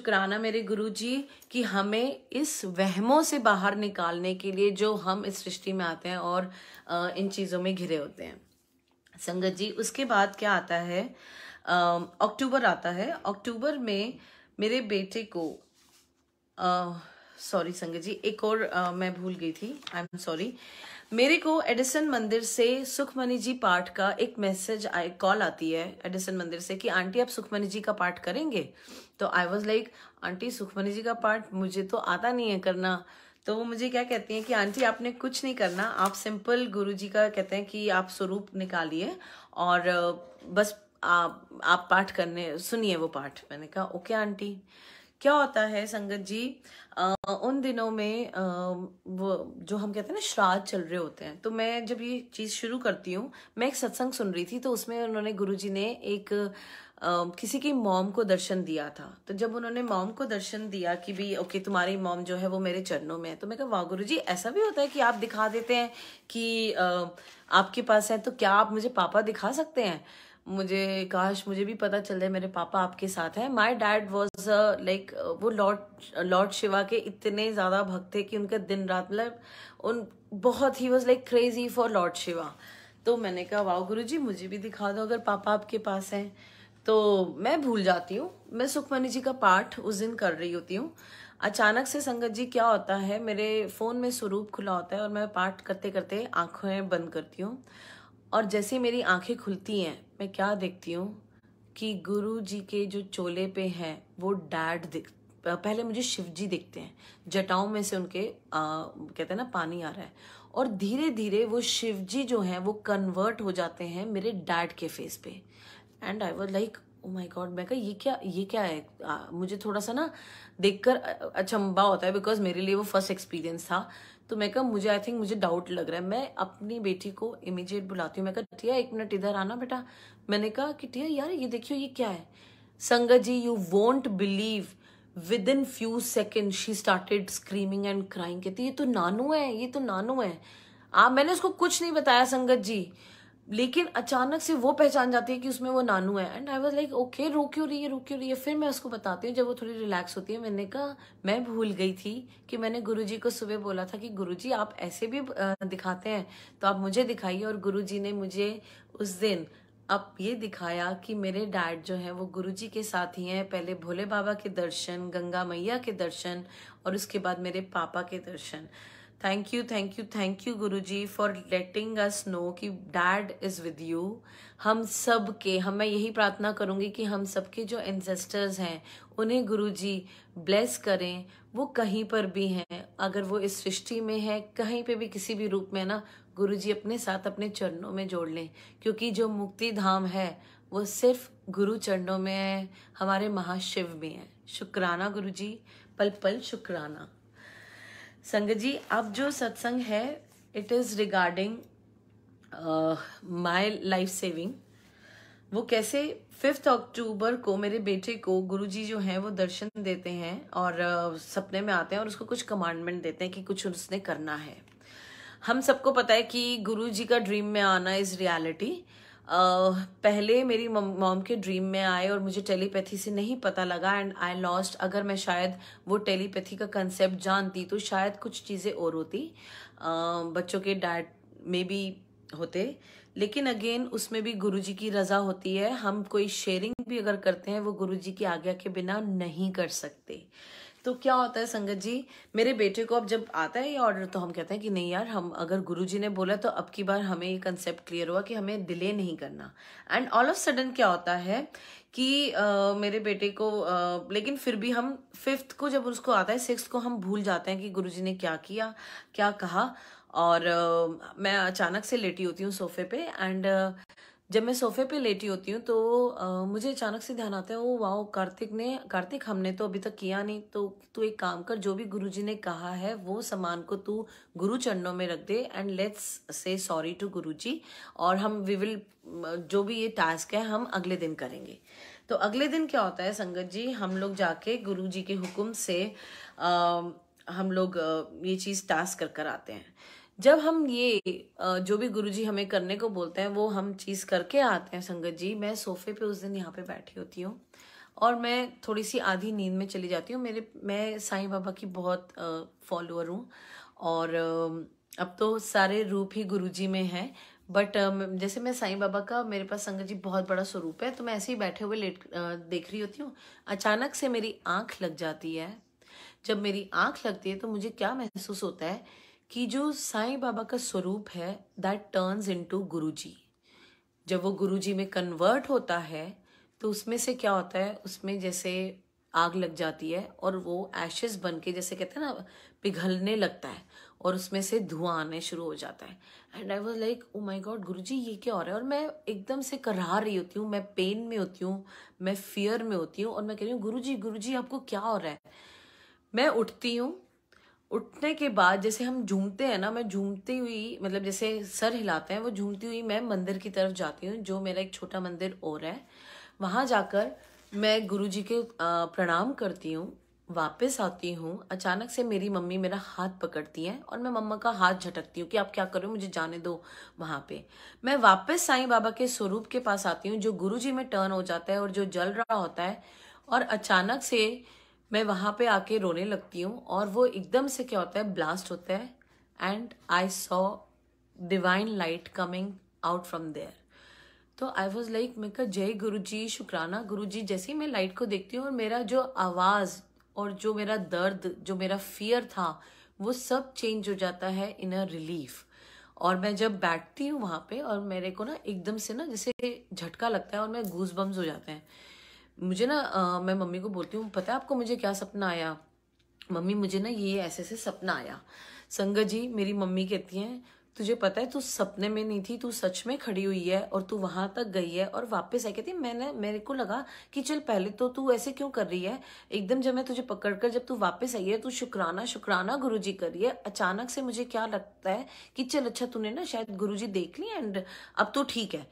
शुक्राना मेरे गुरु जी कि हमें इस वहमों से बाहर निकालने के लिए जो हम इस सृष्टि में आते हैं और इन चीज़ों में घिरे होते हैं संगत जी उसके बाद क्या आता है अक्टूबर आता है अक्टूबर में मेरे बेटे को सॉरी संग जी एक और आ, मैं भूल गई थी आई एम सॉरी मेरे को एडिसन मंदिर से सुखमणि जी पाठ का एक मैसेज कॉल आती है एडिसन मंदिर से कि आंटी आप सुखमणि जी का पाठ करेंगे तो I was like aunty Sukhmani ji का पाठ मुझे तो आता नहीं है करना तो वो मुझे क्या कहती हैं कि आंटी आपने कुछ नहीं करना आप सिंपल गुरु जी का कहते हैं कि आप स्वरूप निकालिए और बस आ, आप पाठ करने सुनिए वो पाठ मैंने कहा ओके आंटी क्या होता है संगत जी आ, उन दिनों में आ, वो जो हम कहते हैं ना श्राद्ध चल रहे होते हैं तो मैं जब ये चीज़ शुरू करती हूँ मैं एक सत्संग सुन रही थी तो उसमें उन्होंने गुरुजी ने एक आ, किसी की मॉम को दर्शन दिया था तो जब उन्होंने मॉम को दर्शन दिया कि भी ओके तुम्हारी मॉम जो है वो मेरे चरणों में है तो मैं कहा वाह गुरु जी ऐसा भी होता है कि आप दिखा देते हैं कि uh, आपके पास है तो क्या आप मुझे पापा दिखा सकते हैं मुझे काश मुझे भी पता चल जाए मेरे पापा आपके साथ हैं माय डैड वाज लाइक वो लॉर्ड लॉर्ड शिवा के इतने ज़्यादा भक्त थे कि उनके दिन रात मतलब उन बहुत ही was like crazy for lord Shiva तो मैंने कहा वाह गुरु जी मुझे भी दिखा दो अगर पापा आपके पास हैं तो मैं भूल जाती हूँ मैं सुखमणि जी का पाठ उस दिन कर रही होती हूँ अचानक से संगत जी क्या होता है मेरे फ़ोन में स्वरूप खुला होता है और मैं पाठ करते करते आंखें बंद करती हूँ और जैसे मेरी आंखें खुलती हैं मैं क्या देखती हूँ कि गुरु जी के जो चोले पे हैं वो डैड दिख पहले मुझे शिव जी दिखते हैं जटाओं में से उनके आ, कहते हैं ना पानी आ रहा है और धीरे धीरे वो शिव जी जो हैं वो कन्वर्ट हो जाते हैं मेरे डैड के फेस पे and I was like oh my God मैं कहा ये क्या ये क्या है आ, मुझे थोड़ा सा ना देखकर अचंबा होता है बिकॉज मेरे लिए वो फर्स्ट एक्सपीरियंस था तो मैं कहा मुझे आई थिंक मुझे डाउट लग रहा है मैं अपनी बेटी को इमीजिएट बुलाती हूँ मैं कहा टिया एक मिनट इधर आना बेटा मैंने कहा कि टिया यार ये देखियो ये क्या है संगत जी you won't believe within few second she started screaming and crying कहती ये तो नानू है ये तो नानू है आ मैंने उसको कुछ नहीं बताया संगत जी लेकिन अचानक से वो पहचान जाती है कि उसमें वो नानू है and I was like okay रो क्यों रही है रो क्यों रही है फिर मैं उसको बताती हूँ जब वो थोड़ी रिलैक्स होती है मैंने कहा मैं भूल गई थी कि मैंने गुरुजी को सुबह बोला था कि गुरुजी आप ऐसे भी दिखाते हैं तो आप मुझे दिखाइए और गुरु ने मुझे उस दिन अब ये दिखाया कि मेरे डैड जो हैं वो गुरु के साथ ही हैं पहले भोले बाबा के दर्शन गंगा मैया के दर्शन और उसके बाद मेरे पापा के दर्शन thank you thank you thank you Guru ji for letting us know कि डैड इज़ विद यू हम सब के हम मैं यही प्रार्थना करूँगी कि हम सब के जो एनसेस्टर्स हैं उन्हें गुरु जी ब्लेस करें वो कहीं पर भी हैं अगर वो इस सृष्टि में है कहीं पे भी किसी भी रूप में ना गुरु जी अपने साथ अपने चरणों में जोड़ लें क्योंकि जो मुक्ति धाम है वो सिर्फ गुरु चरणों में है हमारे महाशिव में है शुक्राना गुरु जी पल पल शुक्राना संगत जी अब जो सत्संग है it is regarding my life saving वो कैसे फिफ्थ अक्टूबर को मेरे बेटे को गुरुजी जो हैं वो दर्शन देते हैं और uh, सपने में आते हैं और उसको कुछ कमांडमेंट देते हैं कि कुछ उसने करना है हम सबको पता है कि गुरु जी का ड्रीम में आना इज रियलिटी पहले मेरी मॉम के ड्रीम में आए और मुझे टेलीपैथी से नहीं पता लगा एंड आई लॉस्ट अगर मैं शायद वो टेलीपैथी का कंसेप्ट जानती तो शायद कुछ चीज़ें और होती बच्चों के डाइट में भी होते लेकिन अगेन उसमें भी गुरुजी की रजा होती है हम कोई शेयरिंग भी अगर करते हैं वो गुरुजी की आज्ञा के बिना नहीं कर सकते तो क्या होता है संगत जी मेरे बेटे को अब जब आता है ये ऑर्डर तो हम कहते हैं कि नहीं यार हम अगर गुरुजी ने बोला तो अब की बार हमें ये कंसेप्ट क्लियर हुआ कि हमें डिले नहीं करना एंड ऑल ऑफ सडन क्या होता है कि uh, मेरे बेटे को uh, लेकिन फिर भी हम फिफ्थ को जब उसको आता है सिक्स को हम भूल जाते हैं कि गुरु ने क्या किया क्या कहा और uh, मैं अचानक से लेटी होती हूँ सोफे पे एंड uh, जब मैं सोफे पे लेटी होती हूँ तो आ, मुझे अचानक से ध्यान आता है वो वाओ कार्तिक ने कार्तिक हमने तो अभी तक किया नहीं तो तू एक काम कर जो भी गुरुजी ने कहा है वो सामान को तू गुरु चरणों में रख दे and let's say sorry to Guruji और हम वी विल जो भी ये टास्क है हम अगले दिन करेंगे तो अगले दिन क्या होता है संगत जी हम लोग जाके गुरु जी के हुक्म से आ, हम लोग ये चीज़ टास्क कर कर आते हैं जब हम ये जो भी गुरुजी हमें करने को बोलते हैं वो हम चीज़ करके आते हैं संगत जी मैं सोफे पे उस दिन यहाँ पे बैठी होती हूँ और मैं थोड़ी सी आधी नींद में चली जाती हूँ मेरे मैं साई बाबा की बहुत फॉलोअर हूँ और अब तो सारे रूप ही गुरु में हैं बट जैसे मैं साईं बाबा का मेरे पास संगत जी बहुत बड़ा स्वरूप है तो मैं ऐसे ही बैठे हुए लेट देख रही होती हूँ अचानक से मेरी आँख लग जाती है जब मेरी आँख लगती है तो मुझे क्या महसूस होता है कि जो साई बाबा का स्वरूप है दैट टर्न्स इनटू गुरुजी जब वो गुरुजी में कन्वर्ट होता है तो उसमें से क्या होता है उसमें जैसे आग लग जाती है और वो एशेस बन के जैसे कहते हैं ना पिघलने लगता है और उसमें से धुआं आने शुरू हो जाता है and I was like oh my God Guru ji ये क्या हो रहा है और मैं एकदम से करहा रही होती हूँ मैं पेन में होती हूँ मैं फियर में होती हूँ और मैं कह रही हूँ गुरु जी गुरु जी आपको क्या हो रहा है मैं उठती हूँ उठने के बाद जैसे हम झूमते हैं ना मैं झूमती हुई मतलब जैसे सर हिलाते हैं वो झूमती हुई मैं मंदिर की तरफ जाती हूँ जो मेरा एक छोटा मंदिर और है वहाँ जाकर मैं गुरु जी के प्रणाम करती हूँ वापस आती हूँ अचानक से मेरी मम्मी मेरा हाथ पकड़ती हैं और मैं मम्मा का हाथ झटकती हूँ कि आप क्या करो मुझे जाने दो वहाँ पे मैं वापस साई बाबा के स्वरूप के पास आती हूँ जो गुरु जी में टर्न हो जाता है और जो जल रहा होता है और अचानक से मैं वहाँ पे आके रोने लगती हूँ और वो एकदम से क्या होता है ब्लास्ट होता है and I saw divine light coming out from there तो आई वॉज लाइक मैं कहा जय गुरु जी शुक्राना गुरु जी जैसे ही मैं लाइट को देखती हूँ और मेरा जो आवाज़ और जो मेरा दर्द जो मेरा फियर था वो सब चेंज हो जाता है इन अ रिलीफ और मैं जब बैठती हूँ वहाँ पे और मेरे को ना एकदम से ना जैसे झटका लगता है और मैं घूस बम्स हो जाते हैं मुझे ना मैं मम्मी को बोलती हूँ पता है आपको मुझे क्या सपना आया मम्मी मुझे ना ये ऐसे ऐसे सपना आया संगत जी मेरी मम्मी कहती हैं तुझे पता है तू सपने में नहीं थी तू सच में खड़ी हुई है और तू वहां तक गई है और वापस आई कहती मैंने मेरे को लगा कि चल पहले तो तू ऐसे क्यों कर रही है एकदम जब मैं तुझे पकड़ कर जब तू वापस आई है तू शुक्राना शुक्राना गुरु जी कर रही है अचानक से मुझे क्या लगता है कि चल अच्छा तूने ना शायद गुरु जी देख लिया एंड अब तो ठीक है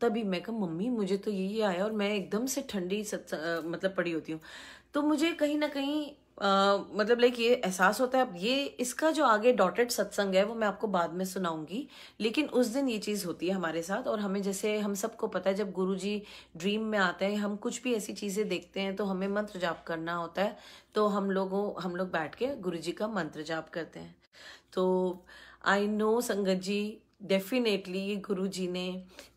तभी मैं कहा मम्मी मुझे तो यही आया और मैं एकदम से ठंडी मतलब पड़ी होती हूँ तो मुझे कहीं ना कहीं आ, मतलब लाइक ये एहसास होता है अब ये इसका जो आगे डॉटेड सत्संग है वो मैं आपको बाद में सुनाऊंगी लेकिन उस दिन ये चीज़ होती है हमारे साथ और हमें जैसे हम सबको पता है जब गुरु जी ड्रीम में आते हैं हम कुछ भी ऐसी चीज़ें देखते हैं तो हमें मंत्र जाप करना होता है तो हम लोगों हम लोग बैठ के गुरु जी का मंत्र जाप करते हैं तो आई नो संगत जी डेफिनेटली गुरु जी ने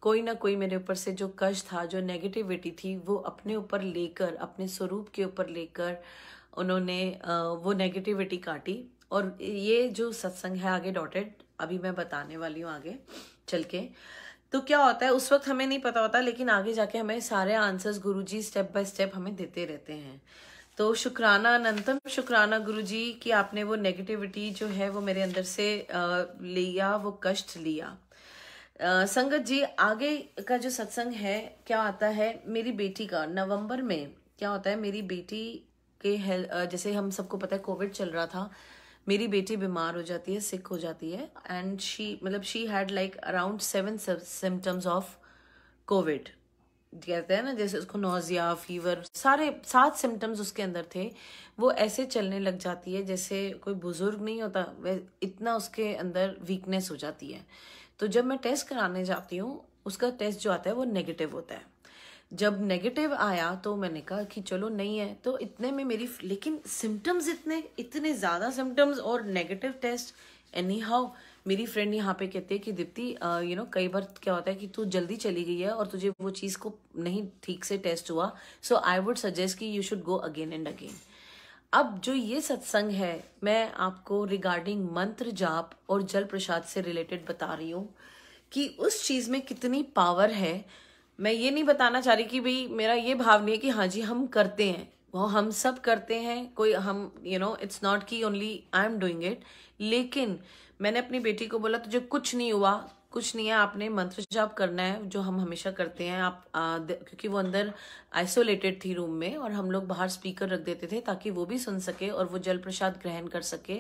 कोई ना कोई मेरे ऊपर से जो कष्ट था जो नेगेटिविटी थी वो अपने ऊपर लेकर अपने स्वरूप के ऊपर लेकर उन्होंने वो नेगेटिविटी काटी और ये जो सत्संग है आगे डॉटेड अभी मैं बताने वाली हूँ आगे चल के तो क्या होता है उस वक्त हमें नहीं पता होता लेकिन आगे जाके हमें सारे answers Guruji step by step हमें देते रहते हैं तो शुक्राना अनंतम शुक्राना गुरुजी कि आपने वो नेगेटिविटी जो है वो मेरे अंदर से लिया वो कष्ट लिया संगत जी आगे का जो सत्संग है क्या आता है मेरी बेटी का नवंबर में क्या होता है मेरी बेटी के जैसे हम सबको पता है कोविड चल रहा था मेरी बेटी बीमार हो जाती है सिक हो जाती है एंड शी मतलब she had like around seven symptoms of COVID कहते हैं ना जैसे उसको नोजिया फीवर सारे सात सिम्टम्स उसके अंदर थे वो ऐसे चलने लग जाती है जैसे कोई बुजुर्ग नहीं होता वह इतना उसके अंदर वीकनेस हो जाती है तो जब मैं टेस्ट कराने जाती हूँ उसका टेस्ट जो आता है वो नेगेटिव होता है जब नेगेटिव आया तो मैंने कहा कि चलो नहीं है तो इतने में मेरी लेकिन सिम्टम्स इतने इतने ज़्यादा सिम्टम्स और नेगेटिव टेस्ट एनी हाउ मेरी फ्रेंड यहाँ पे कहती है कि दीप्ति यू नो कई बार क्या होता है कि तू जल्दी चली गई है और तुझे वो चीज़ को नहीं ठीक से टेस्ट हुआ सो आई वुड सजेस्ट कि you should go again and again अब जो ये सत्संग है मैं आपको रिगार्डिंग मंत्र जाप और जल प्रसाद से रिलेटेड बता रही हूँ कि उस चीज़ में कितनी पावर है मैं ये नहीं बताना चाह रही कि भाई मेरा ये भाव नहीं है कि हाँ जी हम करते हैं वो हम सब करते हैं कोई हम यू नो इट्स नॉट की only I am doing it लेकिन मैंने अपनी बेटी को बोला तुझे कुछ नहीं हुआ कुछ नहीं है आपने मंत्र जाप करना है जो हम हमेशा करते हैं आप आ, क्योंकि वो अंदर आइसोलेटेड थी रूम में और हम लोग बाहर स्पीकर रख देते थे ताकि वो भी सुन सके और वो जल प्रसाद ग्रहण कर सके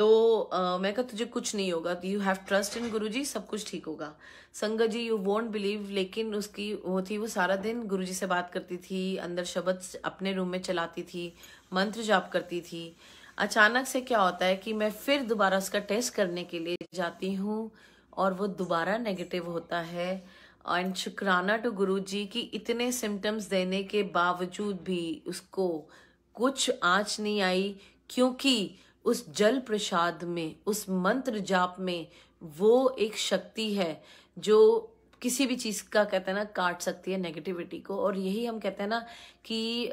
तो आ, मैं कहा तुझे कुछ नहीं होगा यू हैव ट्रस्ट इन गुरु जी सब कुछ ठीक होगा संगत जी यू वोंट बिलीव लेकिन उसकी वो थी वो सारा दिन गुरु जी से बात करती थी अंदर शब्द अपने रूम में चलाती थी मंत्र जाप करती थी अचानक से क्या होता है कि मैं फिर दोबारा उसका टेस्ट करने के लिए जाती हूँ और वो दोबारा नेगेटिव होता है एंड शुक्राना टू गुरु जी की इतने सिम्टम्स देने के बावजूद भी उसको कुछ आँच नहीं आई क्योंकि उस जल प्रसाद में उस मंत्र जाप में वो एक शक्ति है जो किसी भी चीज़ का कहते हैं ना काट सकती है नेगेटिविटी को और यही हम कहते हैं ना कि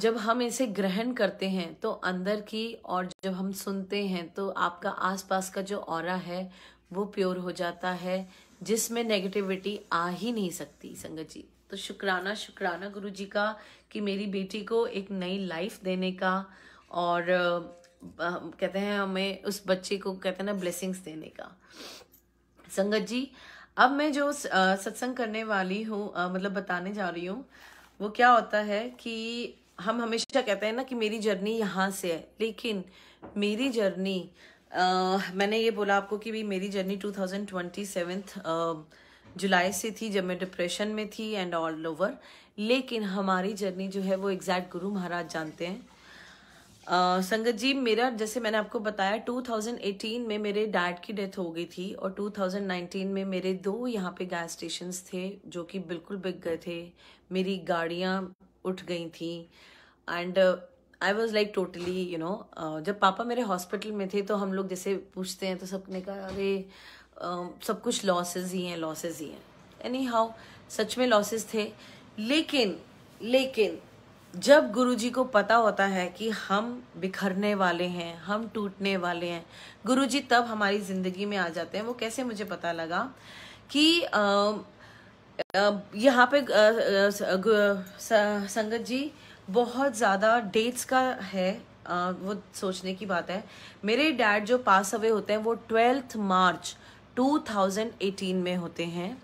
जब हम इसे ग्रहण करते हैं तो अंदर की और जब हम सुनते हैं तो आपका आसपास का जो और है वो प्योर हो जाता है जिसमें नेगेटिविटी आ ही नहीं सकती संगत जी तो शुक्राना शुक्राना गुरु जी का कि मेरी बेटी को एक नई लाइफ देने का और कहते हैं हमें उस बच्चे को कहते हैं ना ब्लेसिंग्स देने का संगत जी अब मैं जो सत्संग करने वाली हूँ मतलब बताने जा रही हूँ वो क्या होता है कि हम हमेशा कहते हैं ना कि मेरी जर्नी यहाँ से है लेकिन मेरी जर्नी आ, मैंने ये बोला आपको कि भी मेरी journey two thousand twenty seventh जुलाई से थी जब मैं डिप्रेशन में थी एंड ऑल ओवर लेकिन हमारी जर्नी जो है वो एग्जैक्ट गुरु महाराज जानते हैं संगत जी मेरा जैसे मैंने आपको बताया 2018 में मेरे डैड की डेथ हो गई थी और 2019 में मेरे दो यहाँ पे गैस स्टेशन थे जो कि बिल्कुल बिक गए थे मेरी गाड़ियाँ उठ गई थी and I was like totally you know जब पापा मेरे हॉस्पिटल में थे तो हम लोग जैसे पूछते हैं तो सबने कहा अरे uh, सब कुछ लॉसेज ही हैं लॉसेज ही हैं एनी हाउ सच में लॉसेज थे लेकिन लेकिन जब गुरुजी को पता होता है कि हम बिखरने वाले हैं हम टूटने वाले हैं गुरुजी तब हमारी ज़िंदगी में आ जाते हैं वो कैसे मुझे पता लगा कि यहाँ पे संगत जी बहुत ज़्यादा डेट्स का है आ, वो सोचने की बात है मेरे डैड जो पास अवे होते हैं वो ट्वेल्थ मार्च 2018 में होते हैं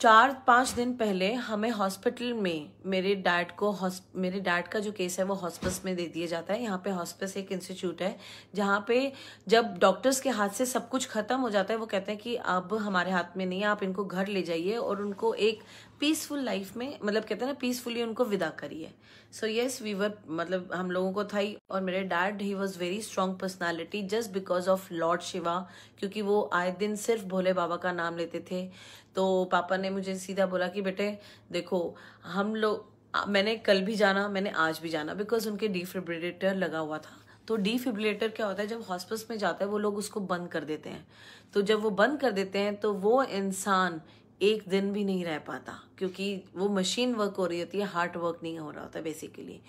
चार पांच दिन पहले हमें हॉस्पिटल में मेरे डैड को मेरे डैड का जो केस है वो हॉस्पिस में दे दिया जाता है यहाँ पे हॉस्पिस एक इंस्टीट्यूट है जहाँ पे जब डॉक्टर्स के हाथ से सब कुछ खत्म हो जाता है वो कहते हैं कि अब हमारे हाथ में नहीं है आप इनको घर ले जाइए और उनको एक पीसफुल लाइफ में मतलब कहते हैं ना पीसफुली उनको विदा करिए सो येस वी वर मतलब हम लोगों को था ही और मेरे dad he was very strong personality just because of Lord Shiva क्योंकि वो आए दिन सिर्फ भोले बाबा का नाम लेते थे तो पापा ने मुझे सीधा बोला कि बेटे देखो हम लोग मैंने कल भी जाना मैंने आज भी जाना बिकॉज उनके डिफ्रिब्रेटर लगा हुआ था तो डिफिब्रिलेटर क्या होता है जब हॉस्पिटल में जाता है वो लोग उसको बंद कर देते हैं तो जब वो बंद कर देते हैं तो वो इंसान एक दिन भी नहीं रह पाता क्योंकि वो मशीन वर्क हो रही होती है हार्ट वर्क नहीं हो रहा होता बेसिकली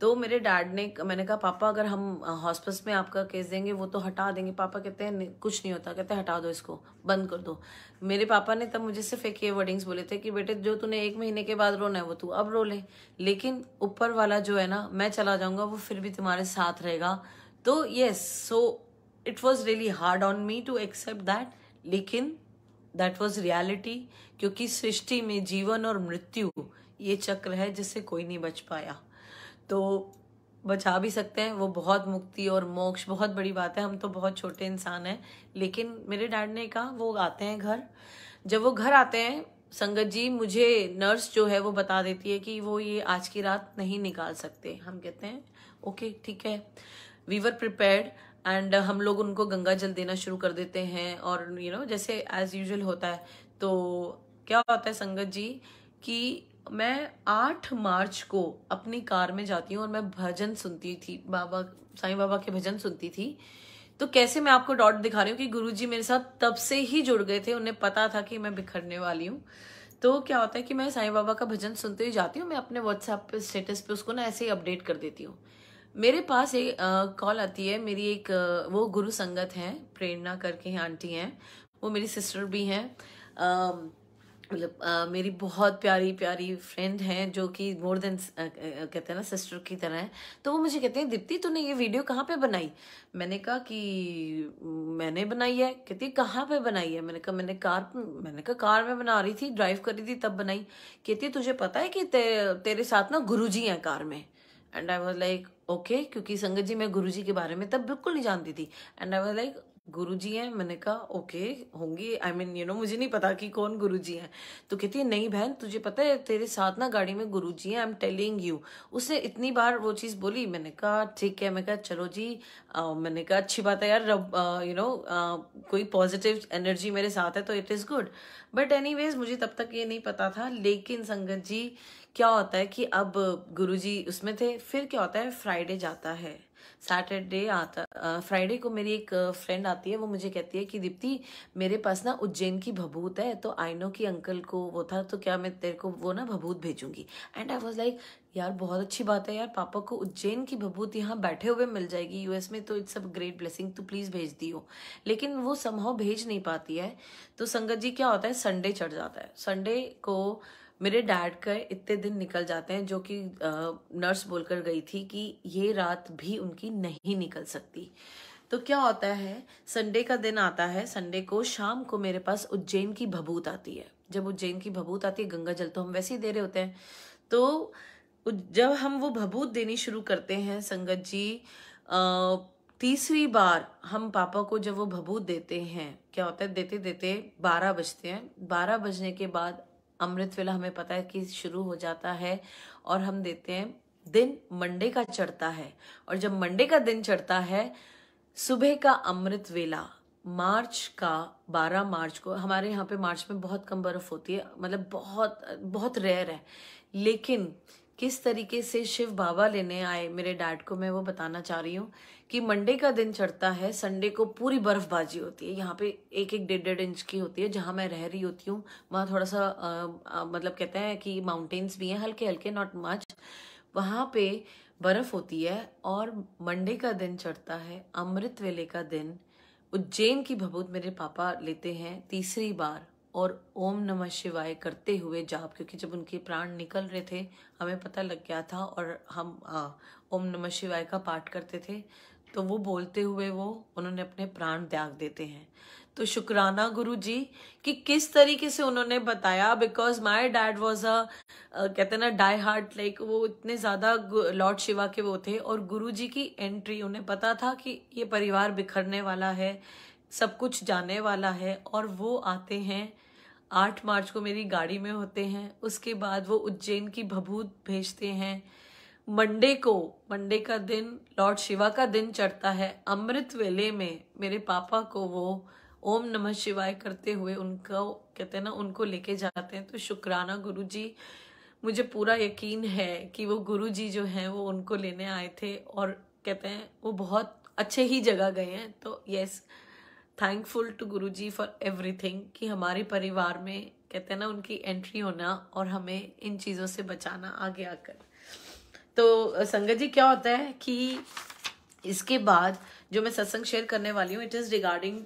तो मेरे डैड ने मैंने कहा पापा अगर हम हॉस्पिस में आपका केस देंगे वो तो हटा देंगे पापा कहते हैं कुछ नहीं होता कहते हटा दो इसको बंद कर दो मेरे पापा ने तब मुझे सिर्फ एक ये वर्डिंग्स बोले थे कि बेटे जो तूने एक महीने के बाद रोना है वो तू अब रो ले। लेकिन ऊपर वाला जो है ना मैं चला जाऊंगा वो फिर भी तुम्हारे साथ रहेगा तो yes so it was really hard on me to accept that लेकिन दैट वॉज रियलिटी क्योंकि सृष्टि में जीवन और मृत्यु ये चक्र है जिससे कोई नहीं बच पाया तो बचा भी सकते हैं वो बहुत मुक्ति और मोक्ष बहुत बड़ी बात है हम तो बहुत छोटे इंसान हैं लेकिन मेरे डैड ने कहा वो आते हैं घर जब वो घर आते हैं संगत जी मुझे नर्स जो है वो बता देती है कि वो ये आज की रात नहीं निकाल सकते हम कहते हैं ओके ठीक है वी वर प्रिपेयर्ड एंड हम लोग उनको गंगा जल देना शुरू कर देते हैं और यू you नो know, जैसे एज यूजल होता है तो क्या होता है संगत जी कि मैं आठ मार्च को अपनी कार में जाती हूँ और मैं भजन सुनती थी बाबा साईं बाबा के भजन सुनती थी तो कैसे मैं आपको डॉट दिखा रही हूँ कि गुरुजी मेरे साथ तब से ही जुड़ गए थे उन्हें पता था कि मैं बिखरने वाली हूँ तो क्या होता है कि मैं साईं बाबा का भजन सुनते हुए जाती हूँ मैं अपने व्हाट्सएप पे स्टेटस पे उसको ना ऐसे ही अपडेट कर देती हूँ मेरे पास एक कॉल आती है मेरी एक आ, वो गुरु संगत है प्रेरणा करके हैं आंटी हैं वो मेरी सिस्टर भी हैं मतलब uh, मेरी बहुत प्यारी प्यारी फ्रेंड हैं जो कि मोर देन कहते हैं ना सिस्टर की तरह हैं तो वो मुझे कहते हैं दीप्ति तूने ये वीडियो कहाँ पे बनाई मैंने कहा कि मैंने बनाई है कहती है कहाँ पे बनाई है मैंने कहा मैंने कार मैंने कहा कार में बना रही थी ड्राइव कर रही थी तब बनाई कहती है तुझे पता है कि ते तेरे साथ ना गुरु जी हैं कार में and I was like okay क्योंकि संगत जी मैं गुरु जी के बारे में तब बिल्कुल नहीं जानती थी एंड आई वॉज लाइक गुरु जी हैं मैंने कहा ओके होंगी आई मीन यू नो मुझे नहीं पता कि कौन गुरु जी हैं तो कहती है नहीं बहन तुझे पता है तेरे साथ ना गाड़ी में गुरु जी हैं आई एम टेलिंग यू उसने इतनी बार वो चीज़ बोली मैंने कहा ठीक है मैं कहा चलो जी आ, मैंने कहा अच्छी बात है यार रब यू नो कोई पॉजिटिव एनर्जी मेरे साथ है तो it is good but any मुझे तब तक ये नहीं पता था लेकिन संगत जी क्या होता है कि अब गुरु जी उसमें थे फिर क्या होता है फ्राइडे जाता है सैटरडे आता फ्राइडे को मेरी एक फ्रेंड आती है वो मुझे कहती है कि दीप्ति मेरे पास ना उज्जैन की भभूत है तो आइनो की अंकल को वो था तो क्या मैं तेरे को वो ना भभूत भेजूंगी एंड आई वॉज लाइक यार बहुत अच्छी बात है यार पापा को उज्जैन की भभूत यहाँ बैठे हुए मिल जाएगी यूएस में तो इट्स अ ग्रेट ब्लेसिंग तो प्लीज़ भेज दी हो लेकिन वो संभव भेज नहीं पाती है तो संगत जी क्या होता है संडे चढ़ जाता है संडे को मेरे डैड का इतने दिन निकल जाते हैं जो कि नर्स बोलकर गई थी कि ये रात भी उनकी नहीं निकल सकती तो क्या होता है संडे का दिन आता है संडे को शाम को मेरे पास उज्जैन की भभूत आती है जब उज्जैन की भभूत आती है गंगा जल तो हम वैसे ही दे रहे होते हैं तो जब हम वो भभूत देनी शुरू करते हैं संगत जी तीसरी बार हम पापा को जब वो भभूत देते हैं क्या होता है देते देते बारह बजते हैं बारह बजने के बाद अमृत वेला हमें पता है कि शुरू हो जाता है और हम देते हैं दिन मंडे का चढ़ता है और जब मंडे का दिन चढ़ता है सुबह का अमृत वेला मार्च का 12 मार्च को हमारे यहाँ पे मार्च में बहुत कम बर्फ होती है मतलब बहुत बहुत रेयर है लेकिन किस तरीके से शिव बाबा लेने आए मेरे डैड को मैं वो बताना चाह रही हूँ कि मंडे का दिन चढ़ता है संडे को पूरी बर्फबाजी होती है यहाँ पे एक एक डेढ़ डेढ़ इंच की होती है जहाँ मैं रह रही होती हूँ वहाँ थोड़ा सा आ, आ, मतलब कहते हैं कि माउंटेन्स भी हैं हल्के हल्के नॉट मच वहाँ पे बर्फ होती है और मंडे का दिन चढ़ता है अमृत वेले का दिन उज्जैन की भभूत मेरे पापा लेते हैं तीसरी बार और ओम नमः शिवाय करते हुए जाप क्योंकि जब उनके प्राण निकल रहे थे हमें पता लग गया था और हम आ, हाँ, ओम नमः शिवाय का पाठ करते थे तो वो बोलते हुए वो उन्होंने अपने प्राण त्याग देते हैं तो शुक्राना गुरु जी कि किस तरीके से उन्होंने बताया because my dad was a कहते ना डाई हार्ट लाइक वो इतने ज़्यादा लॉर्ड शिवा के वो थे और गुरु जी की एंट्री उन्हें पता था कि ये परिवार बिखरने वाला है सब कुछ जाने वाला है और वो आते हैं आठ मार्च को मेरी गाड़ी में होते हैं उसके बाद वो उज्जैन की भभूत भेजते हैं मंडे को मंडे का दिन लॉर्ड शिवा का दिन चढ़ता है अमृत वेले में मेरे पापा को वो ओम नमः शिवाय करते हुए उनका कहते हैं ना उनको लेके जाते हैं तो शुक्राना गुरु जी मुझे पूरा यकीन है कि वो गुरु जी जो हैं वो उनको लेने आए थे और कहते हैं वो बहुत अच्छे ही जगह गए हैं तो yes thankful to Guru ji for everything कि हमारे परिवार में कहते हैं ना उनकी एंट्री होना और हमें इन चीज़ों से बचाना आगे आकर तो संगत जी क्या होता है कि इसके बाद जो मैं सत्संग शेयर करने वाली हूँ इट इज़ रिगार्डिंग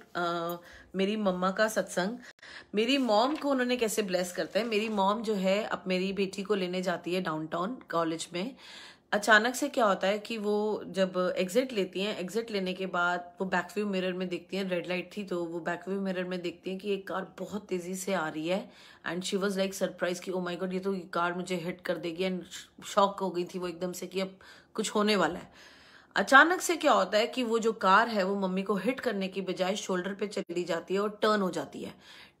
मेरी मम्मा का सत्संग मेरी मॉम को उन्होंने कैसे ब्लेस करते हैं मेरी मॉम जो है अब मेरी बेटी को लेने जाती है डाउनटाउन कॉलेज में अचानक से क्या होता है कि वो जब एग्जिट लेती हैं एग्जिट लेने के बाद वो बैकव्यू मिरर में देखती हैं रेड लाइट थी तो वो बैकव्यू मिरर में देखती हैं कि एक कार बहुत तेज़ी से आ रही है and she was like surprise कि ओ माय गॉड ये तो ये कार मुझे हिट कर देगी एंड शॉक हो गई थी वो एकदम से कि अब कुछ होने वाला है अचानक से क्या होता है कि वो जो कार है वो मम्मी को हिट करने की बजाय शोल्डर पे चली जाती है और टर्न हो जाती है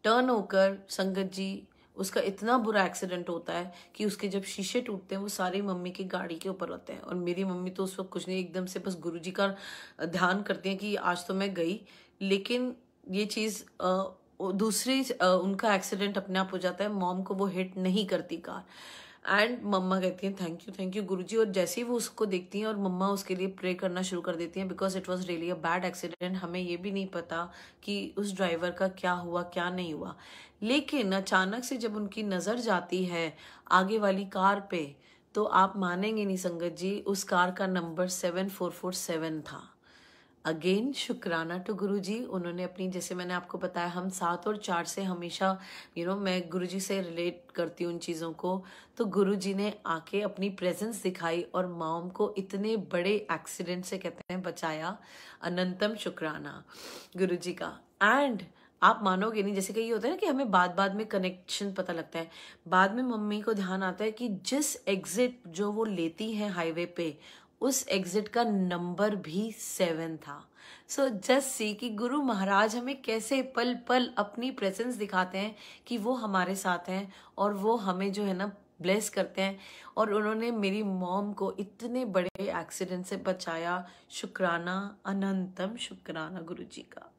टर्न होकर संगत जी उसका इतना बुरा एक्सीडेंट होता है कि उसके जब शीशे टूटते हैं वो सारे मम्मी की गाड़ी के ऊपर होते हैं और मेरी मम्मी तो उस वक्त कुछ नहीं एकदम से बस गुरु का ध्यान करती है कि आज तो मैं गई लेकिन ये चीज़ दूसरी उनका एक्सीडेंट अपने आप हो जाता है मॉम को वो हिट नहीं करती कार एंड मम्मा कहती हैं थैंक यू थैंक यू गुरु और जैसे ही वो उसको देखती हैं और मम्मा उसके लिए प्रे करना शुरू कर देती हैं because it was really a bad accident हमें ये भी नहीं पता कि उस ड्राइवर का क्या हुआ क्या नहीं हुआ लेकिन अचानक से जब उनकी नज़र जाती है आगे वाली कार पे तो आप मानेंगे नहीं संगत जी उस कार का number seven four four seven था अगेन शुक्राना टू गुरु जी उन्होंने अपनी जैसे मैंने आपको बताया हम सात और चार से हमेशा यू you नो know, मैं गुरु जी से रिलेट करती हूँ उन चीज़ों को तो गुरु जी ने आके अपनी प्रेजेंस दिखाई और माओम को इतने बड़े एक्सीडेंट से कहते हैं बचाया अनंतम शुक्राना गुरु जी का एंड आप मानोगे नहीं जैसे कि ये होता है ना कि हमें बाद बाद में कनेक्शन पता लगता है बाद में मम्मी को ध्यान आता है कि जिस एग्जिट जो वो लेती है हाईवे पे उस एग्जिट का नंबर भी सेवन था सो जस्ट सी कि गुरु महाराज हमें कैसे पल पल अपनी प्रेजेंस दिखाते हैं कि वो हमारे साथ हैं और वो हमें जो है ना ब्लेस करते हैं और उन्होंने मेरी मॉम को इतने बड़े एक्सीडेंट से बचाया शुक्राना अनंतम शुक्राना गुरु जी का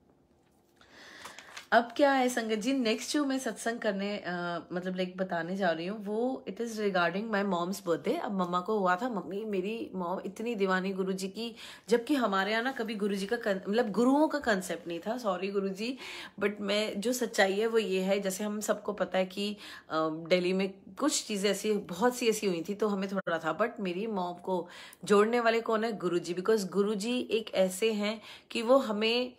अब क्या है संगत जी नेक्स्ट जो मैं सत्संग करने आ, मतलब लाइक बताने जा रही हूँ वो it is regarding my mom's birthday अब मम्मा को हुआ था मम्मी मेरी मॉम इतनी दीवानी गुरु जी की जबकि हमारे यहाँ ना कभी गुरु जी का मतलब गुरुओं का कंसेप्ट नहीं था सॉरी गुरु जी बट मैं जो सच्चाई है वो ये है जैसे हम सबको पता है कि डेली में कुछ चीज़ें ऐसी बहुत सी ऐसी हुई थी तो हमें थोड़ा था बट मेरी मॉम को जोड़ने वाले कौन है गुरु जी बिकॉज गुरु जी एक ऐसे हैं कि वो हमें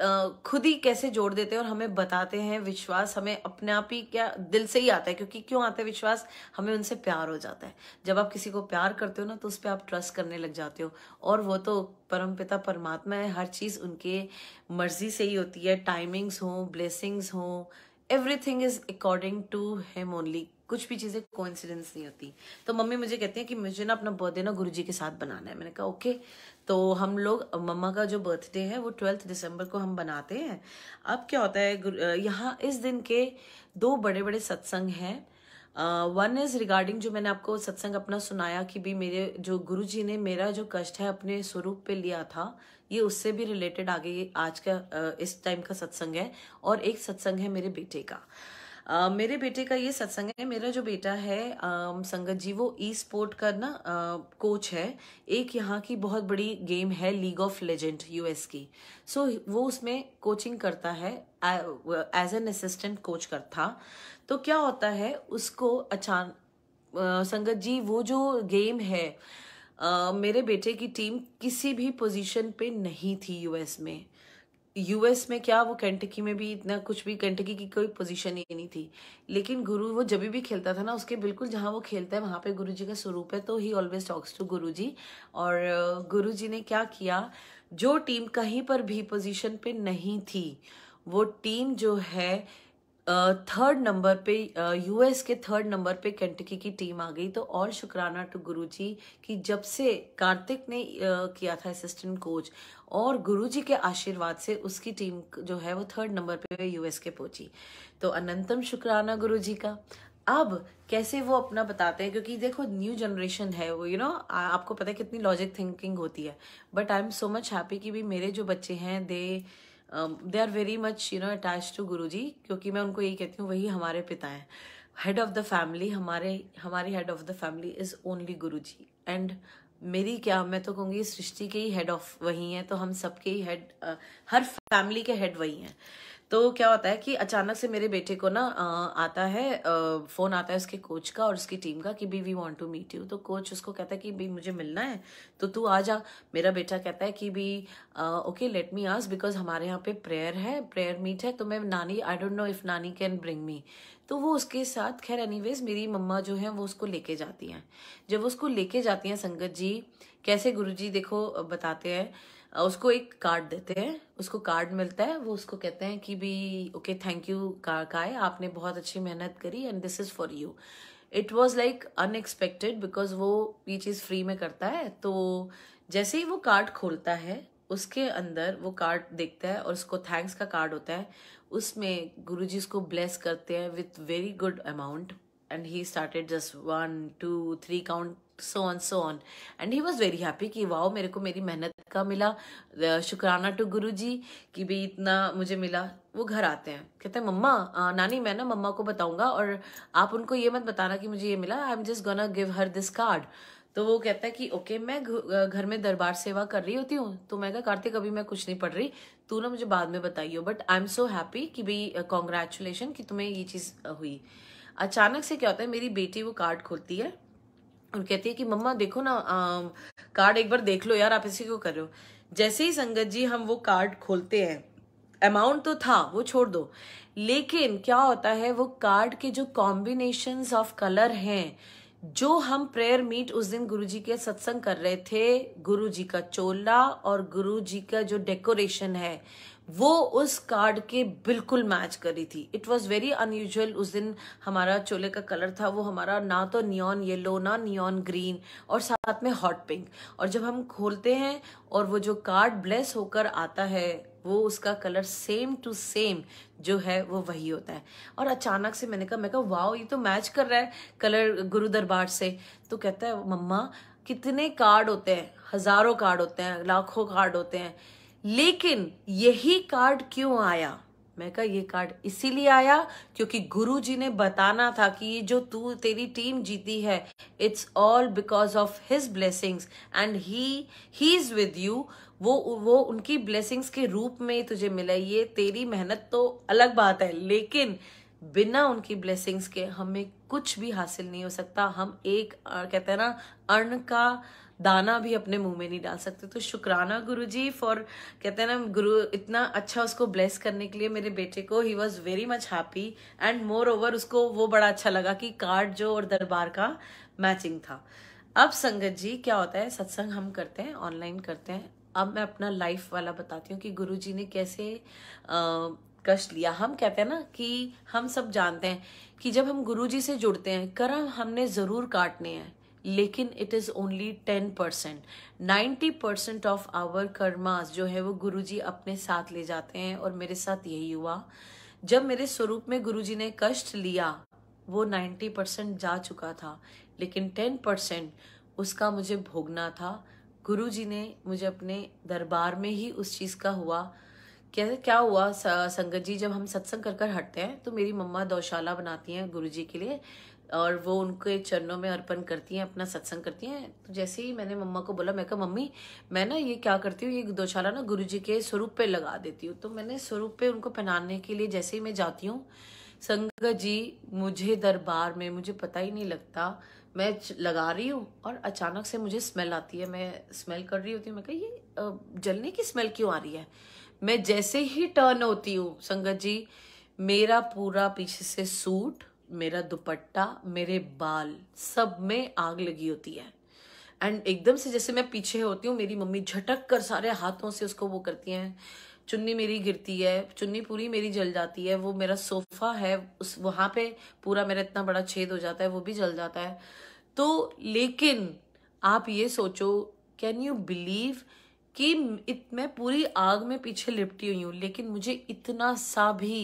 खुद ही कैसे जोड़ देते हैं और हमें बताते हैं विश्वास हमें अपने आप ही क्या दिल से ही आता है क्योंकि क्यों आता है विश्वास हमें उनसे प्यार हो जाता है जब आप किसी को प्यार करते हो ना तो उस पर आप ट्रस्ट करने लग जाते हो और वो तो परमपिता परमात्मा है हर चीज़ उनके मर्जी से ही होती है टाइमिंग्स हो ब्लेसिंग्स हों everything is according to him only कुछ भी चीज़ें कोइंसिडेंस नहीं होती तो मम्मी मुझे कहती है कि मुझे ना अपना बर्थडे ना गुरुजी के साथ बनाना है मैंने कहा ओके तो हम लोग मम्मा का जो बर्थडे है वो ट्वेल्थ दिसंबर को हम बनाते हैं अब क्या होता है यहाँ इस दिन के दो बड़े बड़े सत्संग हैं वन इज रिगार्डिंग जो मैंने आपको सत्संग अपना सुनाया कि भी मेरे जो गुरुजी ने मेरा जो कष्ट है अपने स्वरूप पे लिया था ये उससे भी रिलेटेड आगे आज का इस टाइम का सत्संग है और एक सत्संग है मेरे बेटे का Uh, मेरे बेटे का ये सत्संग है मेरा जो बेटा है uh, संगत जी वो ई स्पोर्ट का ना कोच uh, है एक यहाँ की बहुत बड़ी गेम है लीग ऑफ लेजेंड यूएस की सो so, वो उसमें कोचिंग करता है एज एन असिस्टेंट कोच कर था तो क्या होता है उसको अचान संगत जी वो जो गेम है मेरे बेटे की टीम किसी भी पोजीशन पे नहीं थी यूएस में यूएस में क्या वो कैंटकी में भी इतना कुछ भी कैंटकी की कोई पोजीशन ही नहीं थी लेकिन गुरु वो जब भी खेलता था ना उसके बिल्कुल जहाँ वो खेलता है वहाँ पे गुरुजी का स्वरूप है तो he always talks to Guruji और गुरुजी ने क्या किया जो टीम कहीं पर भी पोजीशन पे नहीं थी वो टीम जो है थर्ड नंबर पे यूएस के थर्ड नंबर पे कैंटकी की टीम आ गई तो ऑल शुक्राना टू गुरुजी कि जब से कार्तिक ने किया था असिस्टेंट कोच और गुरुजी के आशीर्वाद से उसकी टीम जो है वो थर्ड नंबर पे यूएस के पहुंची तो अनंतम शुक्राना गुरुजी का अब कैसे वो अपना बताते हैं क्योंकि देखो न्यू जनरेशन है वो यू नो आपको पता है कितनी लॉजिक थिंकिंग होती है but I am so much happy कि भी मेरे जो बच्चे हैं they they are very much you know attach to Guru ji क्योंकि मैं उनको यही कहती हूँ वही हमारे पिता हैं हेड ऑफ द फैमिली हमारे हमारे head of the family is only Guru ji and मेरी क्या मैं तो कहूँगी सृष्टि के ही हेड ऑफ वही हैं तो हम सबके ही हेड uh, हर फैमिली के हेड वही हैं तो क्या होता है कि अचानक से मेरे बेटे को ना आता है फ़ोन आता है उसके कोच का और उसकी टीम का कि बी we want to meet you तो कोच उसको कहता है कि भी मुझे मिलना है तो तू आ जा मेरा बेटा कहता है कि भी okay let me ask because हमारे यहाँ पे प्रेयर है प्रेयर मीट है तो मैं नानी आई डोंट नो इफ़ नानी कैन ब्रिंग मी तो वो उसके साथ खैर एनीवेज मेरी मम्मा जो है वो उसको लेके जाती हैं जब उसको लेके जाती हैं संगत जी कैसे गुरु जी देखो बताते हैं उसको एक कार्ड देते हैं उसको कार्ड मिलता है वो उसको कहते हैं कि भी ओके थैंक यू का काय आपने बहुत अच्छी मेहनत करी and this is for you it was like unexpected because वो ये चीज़ फ्री में करता है तो जैसे ही वो कार्ड खोलता है उसके अंदर वो कार्ड देखता है और उसको थैंक्स का कार्ड होता है उसमें गुरु जी उसको ब्लेस करते हैं with very good amount and he started just one two three count so on so on and he was very happy कि वाओ मेरे को मेरी मेहनत का मिला शुक्राना टू गुरु जी कि भी इतना मुझे मिला वो घर आते हैं कहते हैं मम्मा नानी मैं ना मम्मा को बताऊंगा और आप उनको ये मत बताना कि मुझे ये मिला I am just gonna give her this card तो वो कहता है कि ओके मैं घर में दरबार सेवा कर रही होती हूँ तो मैं कहा कार्तिक अभी मैं कुछ नहीं पढ़ रही तू ना मुझे बाद में बताइयो but I am so happy कि भाई कॉन्ग्रेचुलेशन कि तुम्हें ये चीज़ हुई अचानक से क्या होता है मेरी बेटी वो कार्ड खोलती है और कहती है कि मम्मा देखो ना कार्ड एक बार देख लो यार आप इसी को करो जैसे ही संगत जी हम वो कार्ड खोलते हैं अमाउंट तो था वो छोड़ दो लेकिन क्या होता है वो कार्ड के जो कॉम्बिनेशन ऑफ कलर हैं जो हम प्रेयर मीट उस दिन गुरुजी के सत्संग कर रहे थे गुरुजी का चोला और गुरुजी का जो डेकोरेशन है वो उस कार्ड के बिल्कुल मैच करी थी इट वॉज वेरी अनयूजल उस दिन हमारा चोले का कलर था वो हमारा ना तो नियॉन येलो ना नियॉन ग्रीन और साथ में हॉट पिंक और जब हम खोलते हैं और वो जो कार्ड ब्लेस होकर आता है वो उसका कलर सेम टू सेम जो है वो वही होता है और अचानक से मैंने कहा मैं कहा वाओ ये तो मैच कर रहा है कलर गुरु दरबार से तो कहता है मम्मा कितने कार्ड होते हैं हजारों कार्ड होते हैं लाखों कार्ड होते हैं लेकिन यही कार्ड क्यों आया मैं कहा ये कार्ड इसीलिए आया क्योंकि गुरु जी ने बताना था कि ये जो तू तेरी टीम जीती है it's all because of his blessings and he he is with you वो वो उनकी ब्लेसिंग्स के रूप में तुझे मिले ये तेरी मेहनत तो अलग बात है लेकिन बिना उनकी ब्लेसिंग्स के हमें कुछ भी हासिल नहीं हो सकता हम एक कहते हैं ना अर्ण का दाना भी अपने मुंह में नहीं डाल सकते तो शुक्राना गुरु जी फॉर कहते हैं ना गुरु इतना अच्छा उसको ब्लेस करने के लिए मेरे बेटे को he was very much happy and moreover उसको वो बड़ा अच्छा लगा कि कार्ड जो और दरबार का मैचिंग था अब संगत जी क्या होता है सत्संग हम करते हैं ऑनलाइन करते हैं अब मैं अपना लाइफ वाला बताती हूँ कि गुरु जी ने कैसे आ, कष्ट लिया हम कहते हैं ना कि हम सब जानते हैं कि जब हम गुरु जी से जुड़ते हैं कर्म हमने ज़रूर काटने हैं लेकिन it is only ten percent ninety percent of our karmas जो है वो गुरुजी अपने साथ ले जाते हैं और मेरे साथ यही हुआ जब मेरे स्वरूप में गुरुजी ने कष्ट लिया वो नाइन्टी परसेंट जा चुका था लेकिन टेन परसेंट उसका मुझे भोगना था जी ने मुझे अपने दरबार में ही उस चीज़ का हुआ क्या क्या हुआ संगत जी जब हम सत्संग कर कर हटते हैं तो मेरी मम्मा गौशाला बनाती हैं गुरुजी के लिए और वो उनके चरणों में अर्पण करती हैं अपना सत्संग करती हैं तो जैसे ही मैंने मम्मा को बोला मैं कहा मम्मी मैं ना ये क्या करती हूँ ये दोशाला ना गुरु जी के स्वरूप पे लगा देती हूँ तो मैंने स्वरूप पे उनको पहनाने के लिए जैसे ही मैं जाती हूँ संगत जी मुझे दरबार में मुझे पता ही नहीं लगता मैं लगा रही हूँ और अचानक से मुझे स्मेल आती है मैं स्मेल कर रही होती हूँ मैं कह ये जलने की स्मेल क्यों आ रही है मैं जैसे ही टर्न होती हूँ संगत जी मेरा पूरा पीछे से सूट मेरा दुपट्टा मेरे बाल सब में आग लगी होती है एंड एकदम से जैसे मैं पीछे होती हूँ मेरी मम्मी झटक कर सारे हाथों से उसको वो करती हैं चुन्नी मेरी गिरती है चुन्नी पूरी मेरी जल जाती है वो मेरा सोफा है उस वहाँ पे पूरा मेरा इतना बड़ा छेद हो जाता है वो भी जल जाता है तो लेकिन आप ये सोचो कैन यू बिलीव कि मैं पूरी आग में पीछे लिपटी हुई हूँ लेकिन मुझे इतना सा भी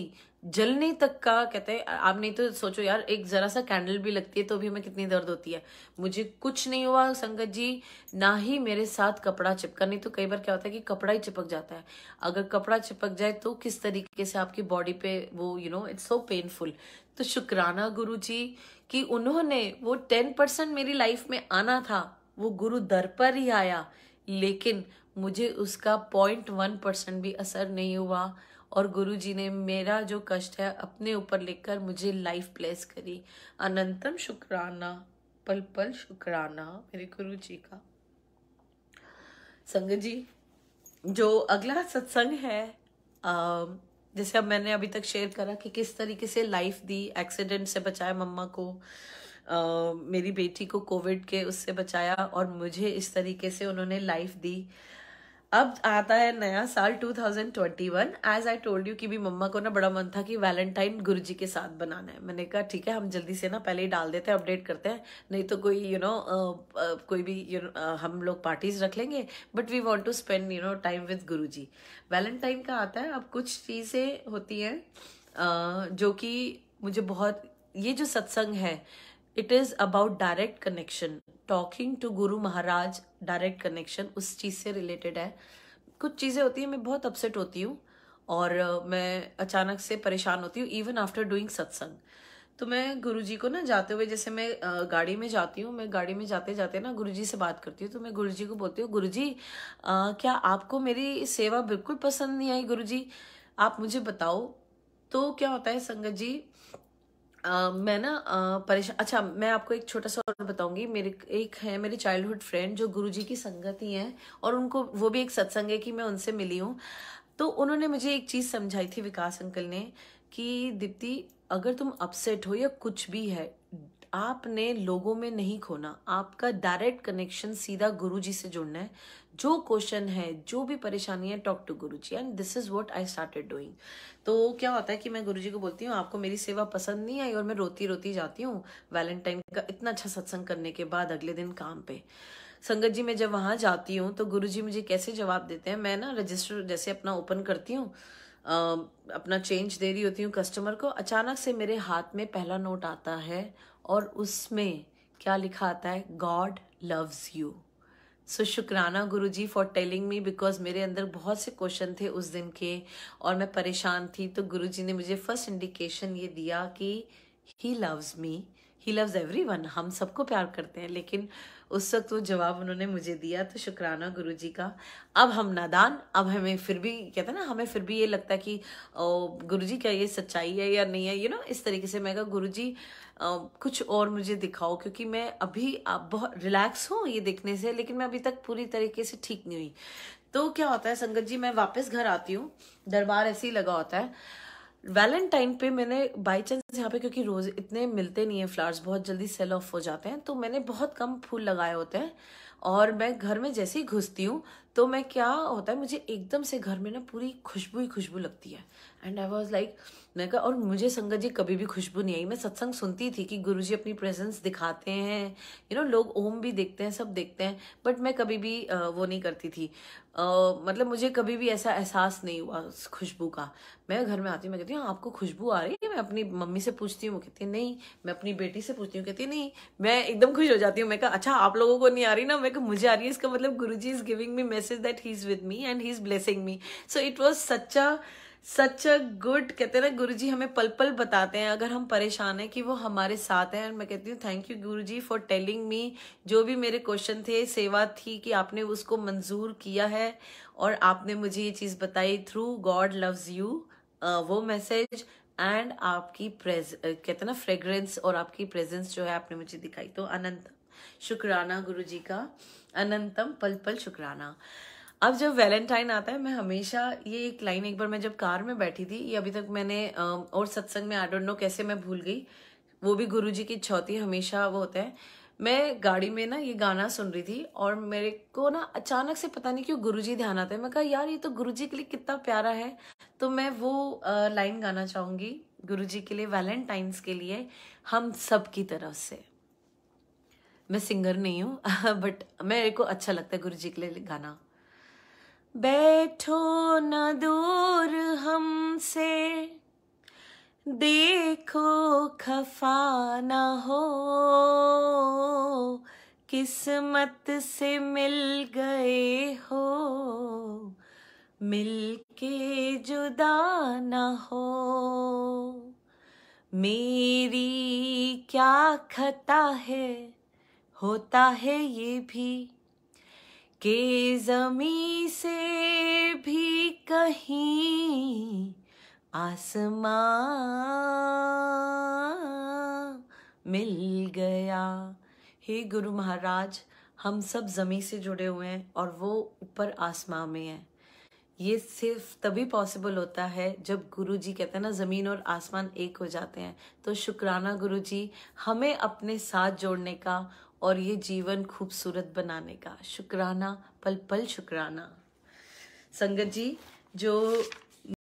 जलने तक का कहते हैं आप नहीं तो सोचो यार एक जरा सा कैंडल भी लगती है तो भी हमें कितनी दर्द होती है मुझे कुछ नहीं हुआ संगत जी ना ही मेरे साथ कपड़ा चिपका नहीं तो कई बार क्या होता है कि कपड़ा ही चिपक जाता है अगर कपड़ा चिपक जाए तो किस तरीके से आपकी बॉडी पे वो you know it's so painful तो शुक्राना गुरु जी कि उन्होंने वो टेन परसेंट मेरी लाइफ में आना था वो गुरु दर पर ही आया लेकिन मुझे उसका पॉइंट वन परसेंट भी असर नहीं हुआ और गुरु जी ने मेरा जो कष्ट है अपने ऊपर लेकर मुझे लाइफ प्लेस करी अनंतम शुक्राना पल पल शुक्राना मेरे गुरु जी का संगत जी जो अगला सत्संग है आ, जैसे अब मैंने अभी तक शेयर करा कि किस तरीके से लाइफ दी एक्सीडेंट से बचाया मम्मा को आ, मेरी बेटी को कोविड के उससे बचाया और मुझे इस तरीके से उन्होंने लाइफ दी अब आता है नया साल 2021 एज आई टोल्ड यू कि भी मम्मा को ना बड़ा मन था कि वैलेंटाइन गुरु जी के साथ बनाना है मैंने कहा ठीक है हम जल्दी से ना पहले ही डाल देते हैं अपडेट करते हैं नहीं तो कोई यू you नो know, कोई भी यू you नो know, हम लोग पार्टीज रख लेंगे but we want to spend you know time with Guru ji Valentine का आता है अब कुछ चीज़ें होती हैं जो कि मुझे बहुत ये जो सत्संग है it is about direct connection talking to Guru Maharaj direct connection उस चीज से रिलेटेड है कुछ चीजें होती है मैं बहुत अपसेट होती हूँ और मैं अचानक से परेशान होती हूँ इवन आफ्टर डूइंग सत्संग तो मैं गुरुजी को ना जाते हुए जैसे मैं गाड़ी में जाती हूँ मैं गाड़ी में जाते जाते ना गुरुजी से बात करती हूँ तो मैं गुरुजी को बोलती हूँ गुरुजी आ, क्या आपको मेरी सेवा बिल्कुल पसंद नहीं आई गुरुजी आप मुझे बताओ तो क्या होता है संगत जी मैं ना परेशान अच्छा मैं आपको एक छोटा सा और बताऊंगी मेरे एक है मेरी चाइल्डहुड फ्रेंड जो गुरुजी की संगत ही है और उनको वो भी एक सत्संग है कि मैं उनसे मिली हूँ तो उन्होंने मुझे एक चीज़ समझाई थी विकास अंकल ने कि दीप्ति अगर तुम अपसेट हो या कुछ भी है आपने लोगों में नहीं खोना आपका डायरेक्ट कनेक्शन सीधा गुरु जी से जुड़ना है जो क्वेश्चन है जो भी परेशानी है talk to Guru ji and this is what I started doing तो क्या होता है कि मैं गुरु जी को बोलती हूँ आपको मेरी सेवा पसंद नहीं आई और मैं रोती रोती जाती हूँ वैलेंटाइन का इतना अच्छा सत्संग करने के बाद अगले दिन काम पे संगत जी मैं जब वहां जाती हूँ तो गुरु जी मुझे कैसे जवाब देते हैं मैं ना रजिस्टर जैसे अपना ओपन करती हूँ अपना चेंज दे रही होती हूँ कस्टमर को अचानक से मेरे हाथ में पहला नोट आता है और उसमें क्या लिखा आता है गॉड लव्स यू सो शुक्राना Guru ji for telling me because मेरे अंदर बहुत से क्वेश्चन थे उस दिन के और मैं परेशान थी तो गुरु जी ने मुझे फर्स्ट इंडिकेशन ये दिया कि he loves me he loves everyone हम सबको प्यार करते हैं लेकिन उस वक्त वो जवाब उन्होंने मुझे दिया तो शुक्राना गुरु जी का अब हम नादान अब हमें फिर भी कहते ना हमें फिर भी ये लगता है कि गुरु जी क्या ये सच्चाई है या नहीं है यू नो इस तरीके से मैं कहा गुरु जी कुछ और मुझे दिखाओ क्योंकि मैं अभी आप बहुत रिलैक्स हूँ ये देखने से लेकिन मैं अभी तक पूरी तरीके से ठीक नहीं हुई तो क्या होता है संगत जी मैं वापस घर आती हूँ दरबार ऐसे ही लगा होता है वैलेंटाइन पे मैंने बाई चांस यहाँ पे क्योंकि रोज इतने मिलते नहीं है फ्लावर्स बहुत जल्दी सेल ऑफ हो जाते हैं तो मैंने बहुत कम फूल लगाए होते हैं और मैं घर में जैसे ही घुसती हूँ तो मैं क्या होता है मुझे एकदम से घर में ना पूरी खुशबू ही खुशबू लगती है एंड आई वॉज लाइक मैं कहा और मुझे संगत जी कभी भी खुशबू नहीं आई मैं सत्संग सुनती थी कि गुरु जी अपनी प्रेजेंस दिखाते हैं यू नो लोग ओम भी देखते हैं सब देखते हैं बट मैं कभी भी वो नहीं करती थी मतलब मुझे कभी भी ऐसा एहसास नहीं हुआ उस खुशबू का मैं घर में आती हूँ मैं कहती हूँ हाँ, आपको खुशबू आ रही है मैं अपनी मम्मी से पूछती हूँ वो कहती है नहीं मैं अपनी बेटी से पूछती हूँ कहती नहीं मैं एकदम खुश हो जाती हूँ मैं कहा अच्छा आप लोगों को नहीं आ रही ना मैं मुझे आ रही है इसका मतलब Guru ji is giving me blesses that he is with me and he is blessing me so it was such a such a good कहते हैं ना गुरु जी हमें पल पल बताते हैं अगर हम परेशान हैं कि वो हमारे साथ हैं और मैं कहती हूँ thank you Guru ji for telling मी जो भी मेरे क्वेश्चन थे सेवा थी कि आपने उसको मंजूर किया है और आपने मुझे ये चीज़ बताई थ्रू गॉड लव्स यू वो मैसेज एंड आपकी प्रेज कहते ना फ्रेग्रेंस और आपकी प्रेजेंस जो है आपने मुझे दिखाई तो अनंत शुक्राना गुरु जी का अनंतम पल पल शुक्राना अब जब वैलेंटाइन आता है मैं हमेशा ये एक लाइन एक बार मैं जब कार में बैठी थी ये अभी तक मैंने और सत्संग में आई डोंट नो कैसे मैं भूल गई वो भी गुरु जी की है हमेशा वो होता है मैं गाड़ी में ना ये गाना सुन रही थी और मेरे को ना अचानक से पता नहीं क्यों जी ध्यान आता है मैं कहा यार ये तो गुरु जी के लिए कितना प्यारा है तो मैं वो लाइन गाना चाहूंगी जी के लिए वैलेंटाइंस के लिए हम सब की तरफ से मैं सिंगर नहीं हूँ बट मेरे को अच्छा लगता है गुरु जी के लिए गाना बैठो न दूर हमसे देखो खफा न हो किस्मत से मिल गए हो मिल के जुदा न हो मेरी क्या खता है होता है ये भी के जमी से भी कहीं आसमां मिल गया हे गुरु महाराज हम सब जमी से जुड़े हुए हैं और वो ऊपर आसमां में है ये सिर्फ तभी पॉसिबल होता है जब गुरु जी कहते हैं ना ज़मीन और आसमान एक हो जाते हैं तो शुक्राना गुरु जी हमें अपने साथ जोड़ने का और ये जीवन खूबसूरत बनाने का शुक्राना पल पल शुक्राना संगत जी जो